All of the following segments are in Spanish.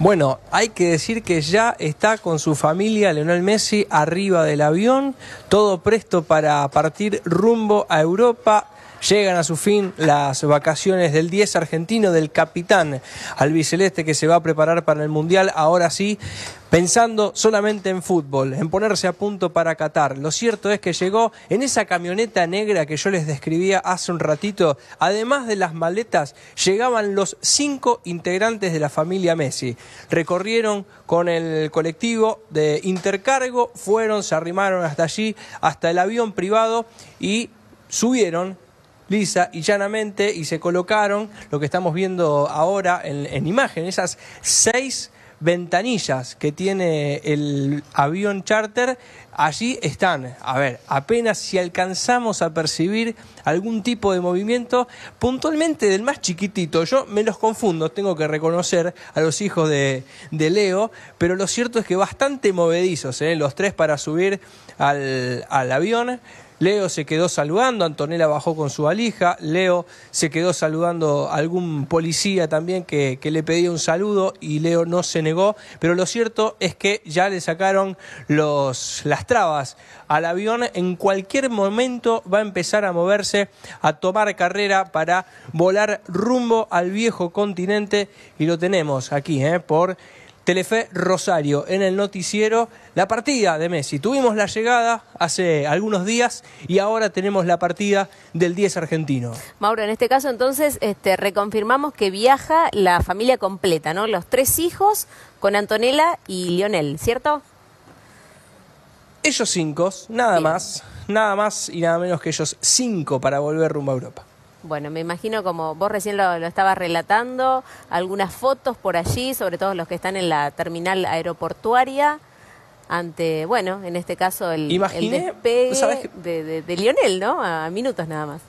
Bueno, hay que decir que ya está con su familia Leonel Messi arriba del avión, todo presto para partir rumbo a Europa. Llegan a su fin las vacaciones del 10 argentino del capitán albiceleste que se va a preparar para el Mundial. Ahora sí, pensando solamente en fútbol, en ponerse a punto para Qatar. Lo cierto es que llegó en esa camioneta negra que yo les describía hace un ratito, además de las maletas, llegaban los cinco integrantes de la familia Messi. Recorrieron con el colectivo de intercargo, fueron, se arrimaron hasta allí, hasta el avión privado y subieron lisa y llanamente y se colocaron lo que estamos viendo ahora en, imagen, esas seis ventanillas que tiene el avión charter, allí están. A ver, apenas si alcanzamos a percibir algún tipo de movimiento, puntualmente del más chiquitito. Yo me los confundo, tengo que reconocer a los hijos de, Leo, pero lo cierto es que bastante movedizos, ¿eh? los tres para subir al, al avión. Leo se quedó saludando, Antonella bajó con su valija, Leo se quedó saludando a algún policía también que, le pedía un saludo y Leo no se negó, pero lo cierto es que ya le sacaron las trabas al avión, en cualquier momento va a empezar a moverse, a tomar carrera para volar rumbo al viejo continente y lo tenemos aquí, ¿eh? por Telefe Rosario en el noticiero la partida de Messi. Tuvimos la llegada hace algunos días y ahora tenemos la partida del 10 argentino. Mauro, en este caso entonces este, reconfirmamos que viaja la familia completa, ¿no? Los tres hijos con Antonella y Lionel, ¿cierto? Ellos cinco, nada más, nada más y nada menos que ellos cinco para volver rumbo a Europa. Bueno, me imagino como vos recién lo, estabas relatando, algunas fotos por allí, sobre todo los que están en la terminal aeroportuaria, ante, bueno, en este caso el, despegue de, Lionel, ¿no? A minutos nada más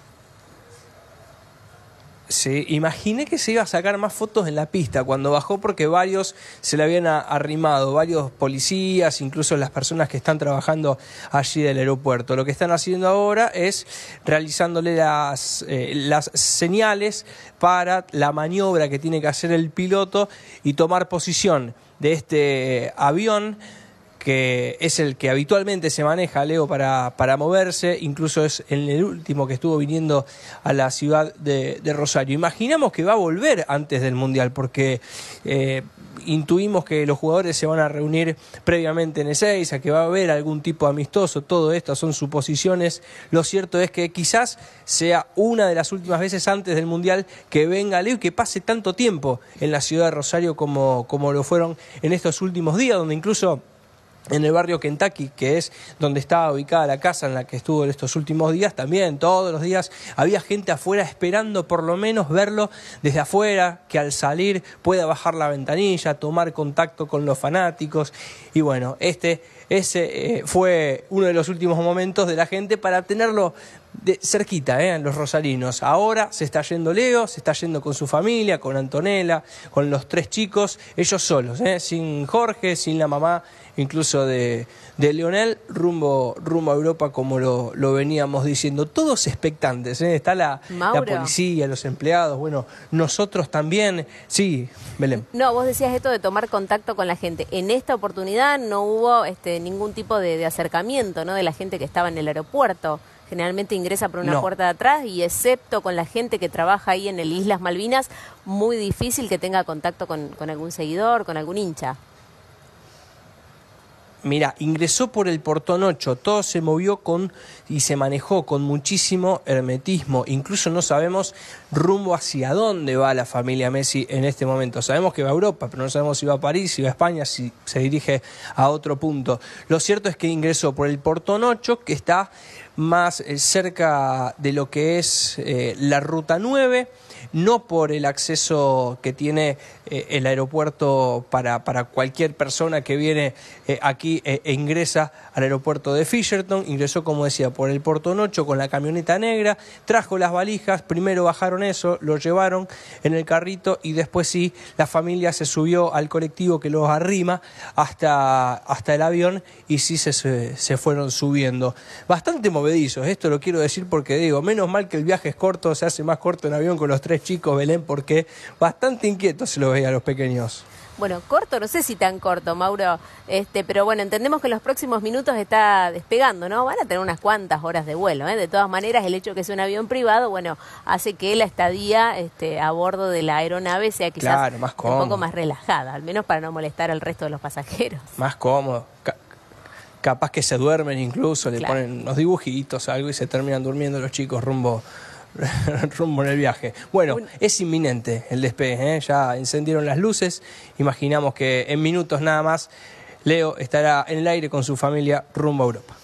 se imaginé que se iba a sacar más fotos en la pista cuando bajó porque varios se le habían arrimado, varios policías, incluso las personas que están trabajando allí del aeropuerto. Lo que están haciendo ahora es realizándole las, eh, las señales para la maniobra que tiene que hacer el piloto y tomar posición de este eh, avión que es el que habitualmente se maneja, Leo, para, para moverse, incluso es en el último que estuvo viniendo a la ciudad de, Rosario. Imaginamos que va a volver antes del Mundial, porque eh, intuimos que los jugadores se van a reunir previamente en Ezeiza, que va a haber algún tipo amistoso, todo esto son suposiciones. Lo cierto es que quizás sea una de las últimas veces antes del Mundial que venga Leo y que pase tanto tiempo en la ciudad de Rosario como, como lo fueron en estos últimos días, donde incluso en el barrio Kentucky, que es donde estaba ubicada la casa en la que estuvo en estos últimos días, también todos los días había gente afuera esperando por lo menos verlo desde afuera, que al salir pueda bajar la ventanilla, tomar contacto con los fanáticos. Y bueno, este ese eh, fue uno de los últimos momentos de la gente para tenerlo de cerquita, ¿eh? los rosarinos. Ahora se está yendo Leo, se está yendo con su familia, con Antonella, con los tres chicos, ellos solos, ¿eh? sin Jorge, sin la mamá, incluso de, de Leonel, rumbo, rumbo a Europa, como lo, veníamos diciendo. Todos expectantes, ¿eh? está la, la, policía, los empleados, bueno, nosotros también. Sí, Belén. No, vos decías esto de tomar contacto con la gente. En esta oportunidad no hubo este, ningún tipo de, acercamiento, ¿no? De la gente que estaba en el aeropuerto. Generalmente ingresa por una puerta de atrás y excepto con la gente que trabaja ahí en el Islas Malvinas, muy difícil que tenga contacto con algún seguidor, con algún hincha. Mira, ingresó por el portón 8, todo se movió con y se manejó con muchísimo hermetismo. Incluso no sabemos rumbo hacia dónde va la familia Messi en este momento. Sabemos que va a Europa, pero no sabemos si va a París, si va a España, si se dirige a otro punto. Lo cierto es que ingresó por el portón 8 que está más eh, cerca de lo que es eh, la Ruta 9, no por el acceso que tiene eh, el aeropuerto para, cualquier persona que viene aquí e, e ingresa al aeropuerto de Fisherton, ingresó como decía por el Porto Nocho con la camioneta negra, trajo las valijas, primero bajaron eso, lo llevaron en el carrito y después sí, la familia se subió al colectivo que los arrima hasta, hasta el avión y sí se, fueron subiendo. Bastante esto lo quiero decir porque digo, menos mal que el viaje es corto, se hace más corto en avión con los tres chicos, Belén, porque bastante inquieto se lo veía a los pequeños. Bueno, corto, no sé si tan corto, Mauro, este, pero bueno, entendemos que en los próximos minutos está despegando, ¿no? Van a tener unas cuantas horas de vuelo, ¿eh? De todas maneras, el hecho de que sea un avión privado, bueno, hace que la estadía este, a bordo de la aeronave sea quizás un poco más relajada, al menos para no molestar al resto de los pasajeros. Más cómodo capaz que se duermen incluso, le ponen unos dibujitos, algo y se terminan durmiendo los chicos rumbo rumbo en el viaje. Bueno, es inminente el despegue, ¿eh? ya encendieron las luces, imaginamos que en minutos nada más Leo estará en el aire con su familia rumbo a Europa.